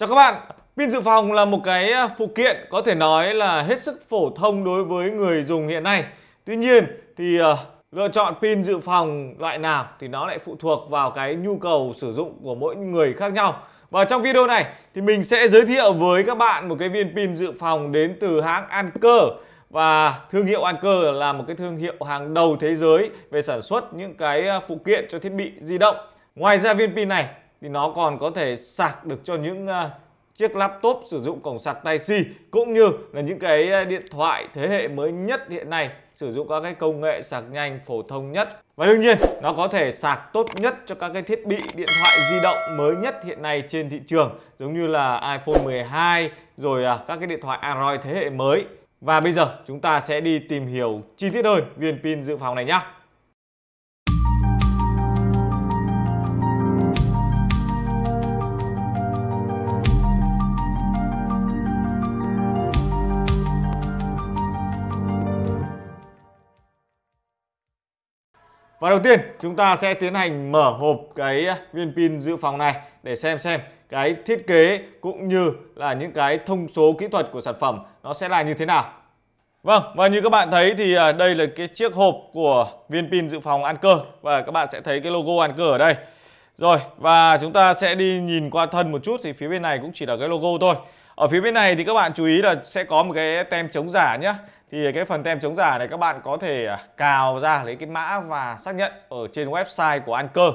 Chào các bạn, pin dự phòng là một cái à, phụ kiện có thể nói là hết sức phổ thông đối với người dùng hiện nay. Tuy nhiên thì uh, lựa chọn pin dự phòng loại nào thì nó lại phụ thuộc vào cái nhu cầu sử dụng của mỗi người khác nhau. Và trong video này thì mình sẽ giới thiệu với các bạn một cái viên pin dự phòng đến từ hãng Anker và thương hiệu Anker là một cái thương hiệu hàng đầu thế giới về sản xuất những cái à, phụ kiện cho thiết bị di động. Ngoài ra viên pin này thì nó còn có thể sạc được cho những à, chiếc laptop sử dụng cổng sạc Type C cũng như là những cái à, điện thoại thế hệ mới nhất hiện nay sử dụng các cái công nghệ sạc nhanh phổ thông nhất và đương nhiên nó có thể sạc tốt nhất cho các cái thiết bị điện thoại di động mới nhất hiện nay trên thị trường giống như là iPhone 12 rồi à, các cái điện thoại Android thế hệ mới và bây giờ chúng ta sẽ đi tìm hiểu chi tiết hơn viên pin dự phòng này nhé Và đầu tiên chúng ta sẽ tiến hành mở hộp cái à, viên pin dự phòng này để xem xem cái thiết kế cũng như là những cái thông số kỹ thuật của sản phẩm nó sẽ là như thế nào. Vâng, và như các bạn thấy thì à, đây là cái chiếc hộp của viên pin dự phòng Anker và các bạn sẽ thấy cái logo Anker ở đây. Rồi, và chúng ta sẽ đi nhìn qua thân một chút thì phía bên này cũng chỉ là cái logo thôi ở phía bên này thì các bạn chú ý là sẽ có một cái tem chống giả nhé thì cái phần tem chống giả này các bạn có thể à, cào ra lấy cái mã và xác nhận ở trên website của Anker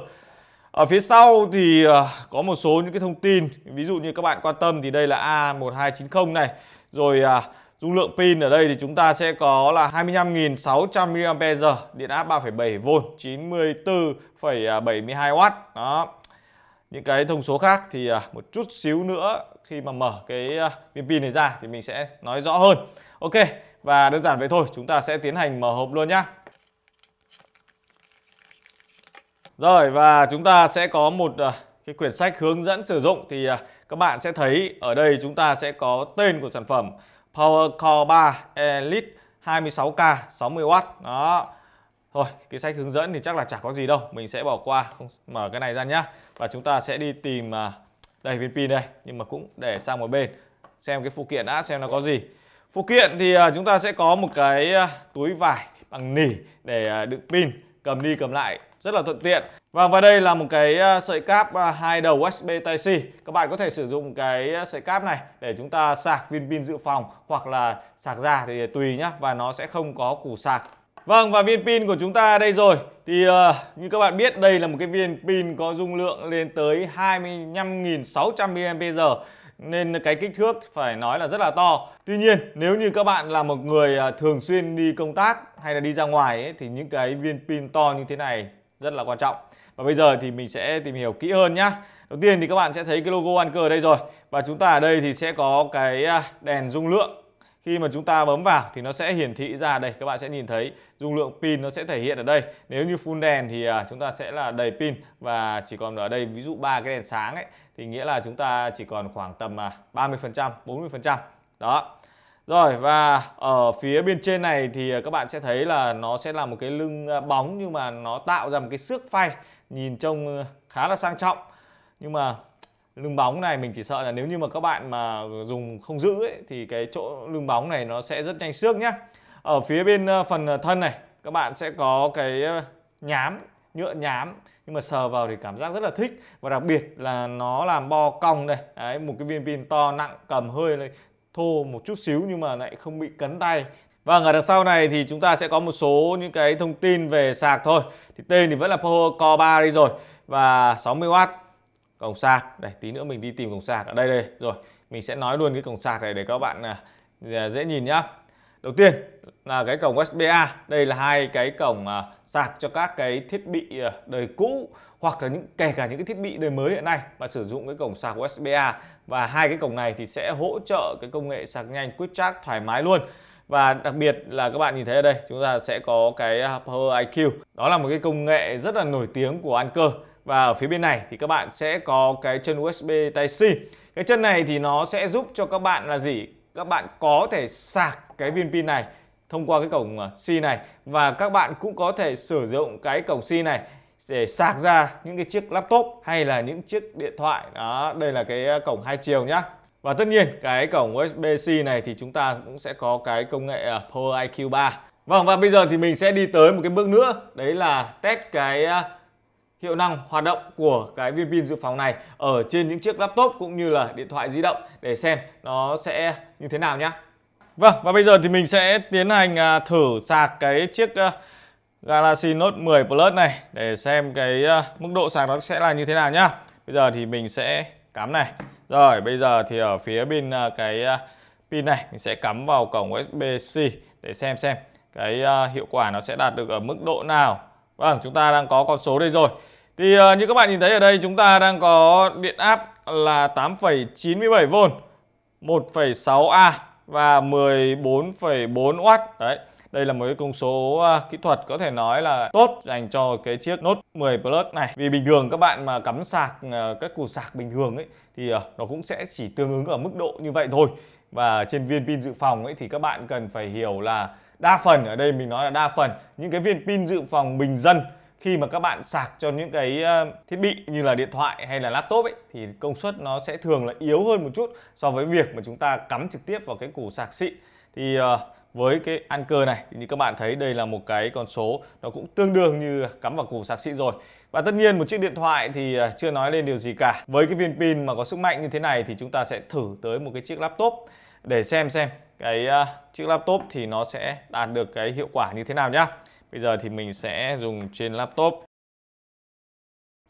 ở phía sau thì à, có một số những cái thông tin ví dụ như các bạn quan tâm thì đây là A1290 này rồi à, dung lượng pin ở đây thì chúng ta sẽ có là 25.600 mAh điện áp 3 7 v 94 72 w đó những cái thông số khác thì à, một chút xíu nữa khi mà mở cái à, viên pin này ra thì mình sẽ nói rõ hơn ok và đơn giản vậy thôi chúng ta sẽ tiến hành mở hộp luôn nhá rồi và chúng ta sẽ có một à, cái quyển sách hướng dẫn sử dụng thì các bạn sẽ thấy ở đây chúng ta sẽ có tên của sản phẩm Power Core 3 Elite 26K 60W đó Thôi, cái sách hướng dẫn thì chắc là chả có gì đâu, mình sẽ bỏ qua, không mở cái này ra nhá. Và chúng ta sẽ đi tìm à, đây viên pin đây, nhưng mà cũng để sang một bên xem cái phụ kiện đã xem nó có gì. Phụ kiện thì à, chúng ta sẽ có một cái à, túi vải bằng nỉ để đựng pin, cầm đi cầm lại rất là thuận tiện. Vâng, và vào đây là một cái sợi cáp hai đầu USB Type-C. Các bạn có thể sử dụng cái sợi cáp này để chúng ta sạc viên pin dự phòng hoặc là sạc ra thì tùy nhá và nó sẽ không có củ sạc Vâng và viên pin của chúng ta đây rồi Thì uh, như các bạn biết đây là một cái viên pin có dung lượng lên tới 25.600 mAh nên cái kích thước phải nói là rất là to Tuy nhiên nếu như các bạn là một người ờ, thường xuyên đi công tác hay là đi ra ngoài ấy, thì những cái viên pin to như thế này rất là quan trọng Và bây giờ thì mình sẽ tìm hiểu kỹ hơn nhé. Đầu tiên thì các bạn sẽ thấy cái logo Anker đây rồi Và chúng ta ở đây thì sẽ có cái à, đèn dung lượng khi mà chúng ta bấm vào thì nó sẽ hiển thị ra đây các bạn sẽ nhìn thấy dung lượng pin nó sẽ thể hiện ở đây nếu như full đèn thì à, chúng ta sẽ là đầy pin và chỉ còn ở đây ví dụ ba cái đèn sáng ấy thì nghĩa là chúng ta chỉ còn khoảng tầm 30% à, 40% đó rồi và ở phía bên trên này thì à, các bạn sẽ thấy là nó sẽ là một cái lưng bóng nhưng mà nó tạo ra một cái xước phay nhìn trông khá là sang trọng nhưng mà lưng bóng này mình chỉ sợ là nếu như mà các bạn mà dùng không giữ ấy, thì cái chỗ lưng bóng này nó sẽ rất nhanh xước nhá ở phía bên ờ, phần ờ, thân này các bạn sẽ có cái ờ, nhám nhựa nhám nhưng mà sờ vào thì cảm giác rất là thích và đặc biệt là nó làm bo cong đây đấy một cái viên pin to nặng cầm hơi này thô một chút xíu nhưng mà lại không bị cấn tay và vâng, ở đằng sau này thì chúng ta sẽ có một số những cái thông tin về sạc thôi. Thì tên thì vẫn là Power Core 3 đi rồi và 60W cổng sạc đây tí nữa mình đi tìm cổng sạc ở đây đây rồi mình sẽ nói luôn cái cổng sạc này để các bạn à, dễ nhìn nhá đầu tiên là cái cổng USB A đây là hai cái cổng à, sạc cho các cái thiết bị à, đời cũ hoặc là những kể cả những cái thiết bị đời mới hiện nay mà sử dụng cái cổng sạc USB A và hai cái cổng này thì sẽ hỗ trợ cái công nghệ sạc nhanh quick charge thoải mái luôn và đặc biệt là các bạn nhìn thấy ở đây chúng ta sẽ có cái Power IQ đó là một cái công nghệ rất là nổi tiếng của Anker và ở phía bên này thì các bạn sẽ có cái chân USB Type-C cái chân này thì nó sẽ giúp cho các bạn là gì các bạn có thể sạc cái viên pin này thông qua cái cổng à, C này và các bạn cũng có thể sử dụng cái cổng C này để sạc ra những cái chiếc laptop hay là những chiếc điện thoại đó đây là cái à, cổng hai chiều nhá và tất nhiên cái cổng USB-C này thì chúng ta cũng sẽ có cái công nghệ à, Power IQ 3 Vâng và bây giờ thì mình sẽ đi tới một cái bước nữa đấy là test cái hiệu năng hoạt động của cái viên pin dự phòng này ở trên những chiếc laptop cũng như là điện thoại di động để xem nó sẽ như thế nào nhé. Vâng và bây giờ thì mình sẽ tiến hành à, thử sạc cái chiếc à, Galaxy Note 10 Plus này để xem cái à, mức độ sạc nó sẽ là như thế nào nhá. Bây giờ thì mình sẽ cắm này. Rồi bây giờ thì ở phía bên cái pin này mình sẽ cắm vào cổng USB-C để xem xem cái hiệu quả nó sẽ đạt được ở mức độ nào. Vâng, chúng ta đang có con số đây rồi. Thì ờ, như các bạn nhìn thấy ở đây chúng ta đang có điện áp là 8,97V, 1,6A và 14,4W. Đấy, đây là một cái công số ờ, kỹ thuật có thể nói là tốt dành cho cái chiếc Note 10 Plus này. Vì bình thường các bạn mà cắm sạc uh, các củ sạc bình thường ấy thì nó cũng sẽ chỉ tương ứng ở mức độ như vậy thôi. Và trên viên pin dự phòng ấy thì các bạn cần phải hiểu là đa phần ở đây mình nói là đa phần những cái viên pin dự phòng bình dân khi mà các bạn sạc cho những cái ờ, thiết bị như là điện thoại hay là laptop ấy thì công suất nó sẽ thường là yếu hơn một chút so với việc mà chúng ta cắm trực tiếp vào cái củ sạc xịn thì ờ, với cái ăn cơ này thì như các bạn thấy đây là một cái con số nó cũng tương đương như cắm vào củ sạc xịn rồi và tất nhiên một chiếc điện thoại thì ờ, chưa nói lên điều gì cả với cái viên pin mà có sức mạnh như thế này thì chúng ta sẽ thử tới một cái chiếc laptop để xem xem cái chiếc laptop thì nó sẽ đạt được cái hiệu quả như thế nào nhá Bây giờ thì mình sẽ dùng trên laptop.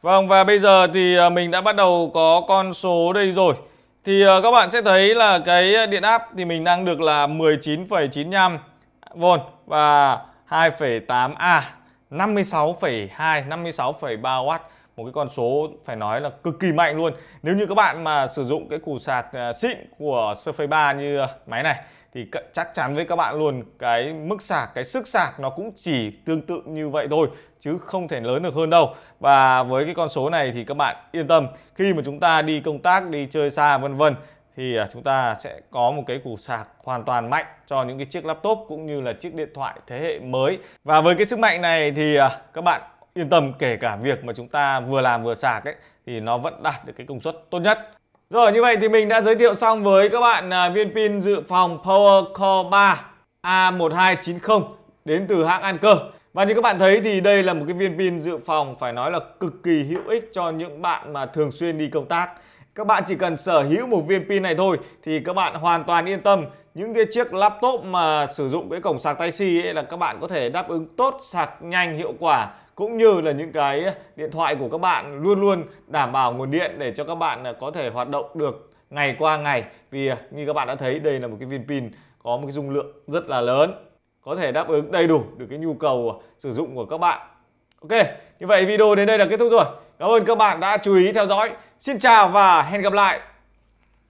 Vâng và bây giờ thì à, mình đã bắt đầu có con số đây rồi. Thì à, các bạn sẽ thấy là cái à, điện áp thì mình đang được là 19,95V và 2,8A, 56,2, 56,3W một cái con số phải nói là cực kỳ mạnh luôn nếu như các bạn mà sử dụng cái củ sạc à, xịn của Surface 3 như à, máy này thì chắc chắn với các bạn luôn cái mức sạc cái sức sạc nó cũng chỉ tương tự như vậy thôi chứ không thể lớn được hơn đâu và với cái con số này thì các bạn yên tâm khi mà chúng ta đi công tác đi chơi xa vân vân thì à, chúng ta sẽ có một cái củ sạc hoàn toàn mạnh cho những cái chiếc laptop cũng như là chiếc điện thoại thế hệ mới và với cái sức mạnh này thì các bạn yên tâm kể cả việc mà chúng ta vừa làm vừa sạc ấy thì nó vẫn đạt được cái công suất tốt nhất rồi như vậy thì mình đã giới thiệu xong với các bạn à, viên pin dự phòng PowerCore 3 A1290 đến từ hãng Anker. Và như các bạn thấy thì đây là một cái viên pin dự phòng phải nói là cực kỳ hữu ích cho những bạn mà thường xuyên đi công tác các bạn chỉ cần sở hữu một viên pin này thôi thì các bạn hoàn toàn yên tâm những cái chiếc laptop mà sử dụng cái cổng sạc Type-C là các bạn có thể đáp ứng tốt, sạc nhanh, hiệu quả cũng như là những cái điện thoại của các bạn luôn luôn đảm bảo nguồn điện để cho các bạn có thể hoạt động được ngày qua ngày vì à, như các bạn đã thấy đây là một cái viên pin có một cái dung lượng rất là lớn có thể đáp ứng đầy đủ được cái nhu cầu sử dụng của các bạn Ok, như vậy video đến đây là kết thúc rồi Cảm ơn các bạn đã chú ý theo dõi. Xin chào và hẹn gặp lại.